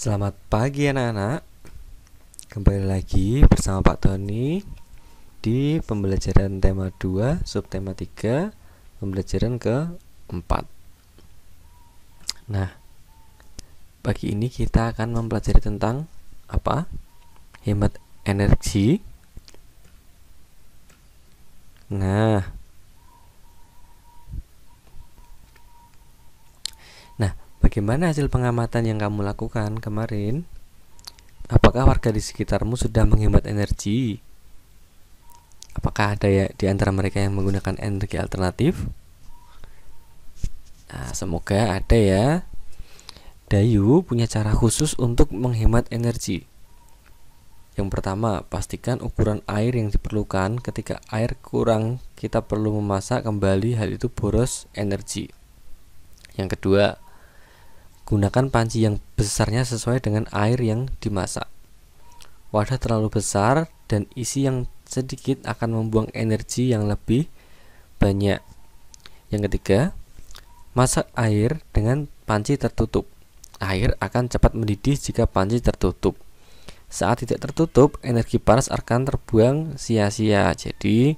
Selamat pagi anak-anak Kembali lagi bersama Pak Tony Di pembelajaran tema 2 Subtema 3 Pembelajaran ke 4 Nah Pagi ini kita akan mempelajari tentang Apa? Hemat energi Nah Bagaimana hasil pengamatan yang kamu lakukan kemarin? Apakah warga di sekitarmu sudah menghemat energi? Apakah ada ya di antara mereka yang menggunakan energi alternatif? Nah, semoga ada ya. Dayu punya cara khusus untuk menghemat energi. Yang pertama, pastikan ukuran air yang diperlukan ketika air kurang, kita perlu memasak kembali hal itu boros energi. Yang kedua, Gunakan panci yang besarnya sesuai dengan air yang dimasak. Wadah terlalu besar dan isi yang sedikit akan membuang energi yang lebih banyak. Yang ketiga, masak air dengan panci tertutup. Air akan cepat mendidih jika panci tertutup. Saat tidak tertutup, energi panas akan terbuang sia-sia. Jadi,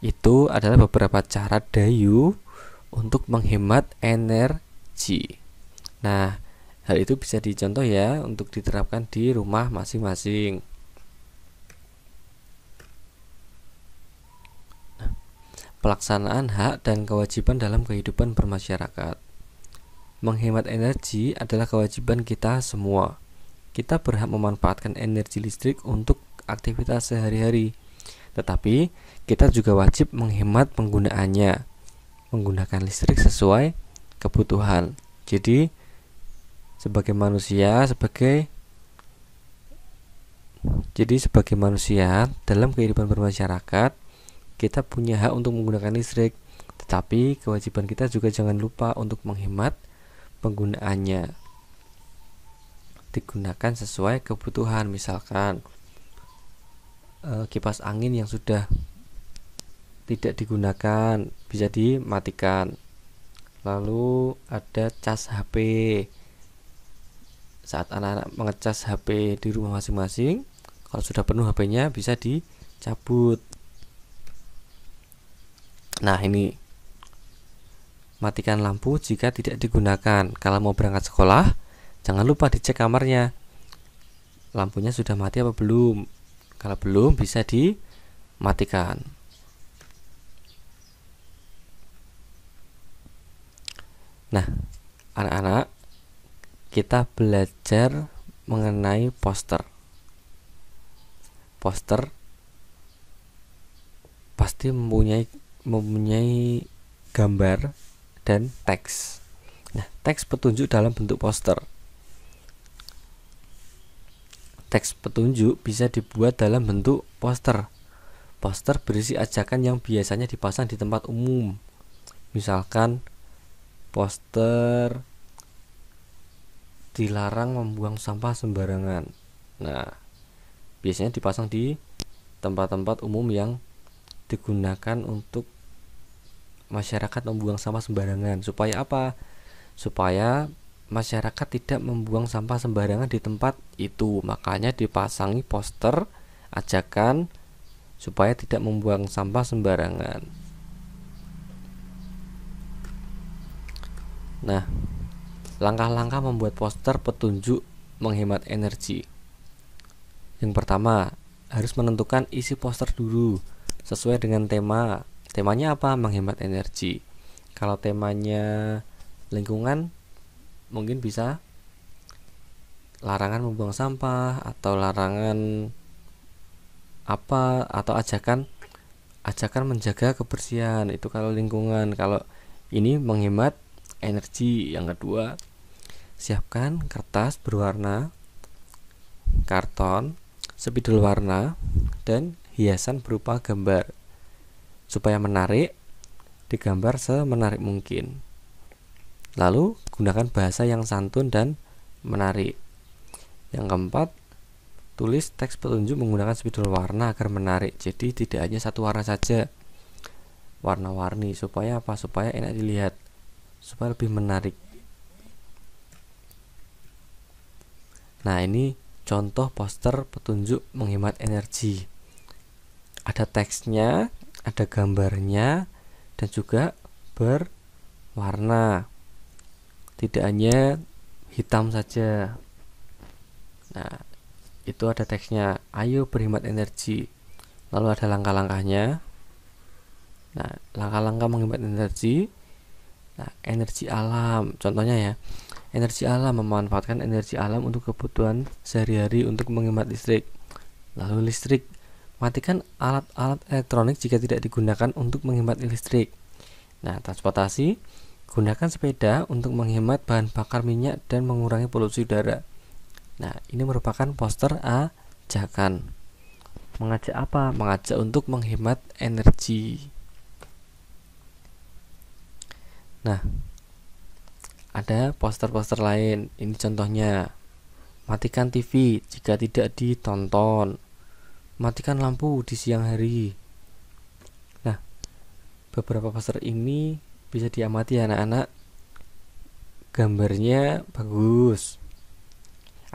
itu adalah beberapa cara dayu untuk menghemat energi. Nah, hal itu bisa dicontoh ya untuk diterapkan di rumah masing-masing. Nah, pelaksanaan hak dan kewajiban dalam kehidupan bermasyarakat. Menghemat energi adalah kewajiban kita semua. Kita berhak memanfaatkan energi listrik untuk aktivitas sehari-hari. Tetapi, kita juga wajib menghemat penggunaannya. Menggunakan listrik sesuai kebutuhan. Jadi, sebagai manusia sebagai jadi sebagai manusia dalam kehidupan bermasyarakat kita punya hak untuk menggunakan listrik tetapi kewajiban kita juga jangan lupa untuk menghemat penggunaannya digunakan sesuai kebutuhan misalkan eh, kipas angin yang sudah tidak digunakan bisa dimatikan lalu ada cas HP saat anak-anak mengecas HP di rumah masing-masing kalau sudah penuh HP-nya bisa dicabut nah ini matikan lampu jika tidak digunakan kalau mau berangkat sekolah jangan lupa dicek kamarnya lampunya sudah mati apa belum kalau belum bisa dimatikan nah anak-anak kita belajar mengenai poster. Poster pasti mempunyai mempunyai gambar dan teks. Nah, teks petunjuk dalam bentuk poster. Teks petunjuk bisa dibuat dalam bentuk poster. Poster berisi ajakan yang biasanya dipasang di tempat umum. Misalkan poster dilarang membuang sampah sembarangan. Nah, biasanya dipasang di tempat-tempat umum yang digunakan untuk masyarakat membuang sampah sembarangan. Supaya apa? Supaya masyarakat tidak membuang sampah sembarangan di tempat itu. Makanya dipasangi poster ajakan supaya tidak membuang sampah sembarangan. Nah, Langkah-langkah membuat poster petunjuk menghemat energi. Yang pertama, harus menentukan isi poster dulu sesuai dengan tema. Temanya apa? Menghemat energi. Kalau temanya lingkungan, mungkin bisa larangan membuang sampah atau larangan apa atau ajakan ajakan menjaga kebersihan itu kalau lingkungan kalau ini menghemat energi yang kedua siapkan kertas berwarna karton spidol warna dan hiasan berupa gambar supaya menarik digambar semenarik mungkin lalu gunakan bahasa yang santun dan menarik yang keempat tulis teks petunjuk menggunakan spidol warna agar menarik jadi tidak hanya satu warna saja warna-warni supaya apa supaya enak dilihat supaya lebih menarik Nah, ini contoh poster petunjuk menghemat energi. Ada teksnya, ada gambarnya, dan juga berwarna. Tidak hanya hitam saja. Nah, itu ada teksnya, ayo berhemat energi. Lalu ada langkah-langkahnya. Nah, langkah-langkah menghemat energi. Nah, energi alam, contohnya ya Energi alam memanfaatkan energi alam untuk kebutuhan sehari-hari untuk menghemat listrik. Lalu listrik matikan alat-alat elektronik jika tidak digunakan untuk menghemat listrik. Nah, transportasi gunakan sepeda untuk menghemat bahan bakar minyak dan mengurangi polusi udara. Nah, ini merupakan poster ajakan. Mengajak apa? Mengajak untuk menghemat energi. Nah, ada poster-poster lain. Ini contohnya. Matikan TV jika tidak ditonton. Matikan lampu di siang hari. Nah, beberapa poster ini bisa diamati anak-anak. Gambarnya bagus.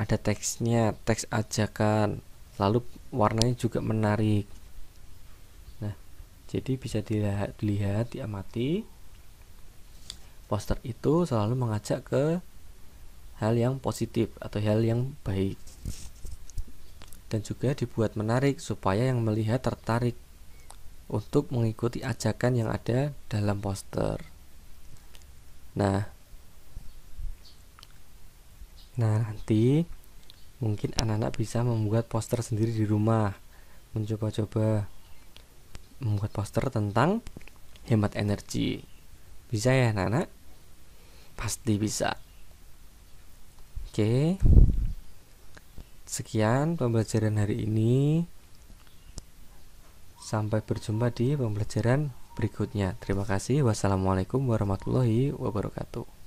Ada teksnya, teks ajakan. Lalu warnanya juga menarik. Nah, jadi bisa dilihat, dilihat diamati poster itu selalu mengajak ke hal yang positif atau hal yang baik dan juga dibuat menarik supaya yang melihat tertarik untuk mengikuti ajakan yang ada dalam poster. Nah, nah nanti mungkin anak-anak bisa membuat poster sendiri di rumah, mencoba-coba membuat poster tentang hemat energi. Bisa ya anak-anak? pasti bisa oke sekian pembelajaran hari ini sampai berjumpa di pembelajaran berikutnya terima kasih wassalamualaikum warahmatullahi wabarakatuh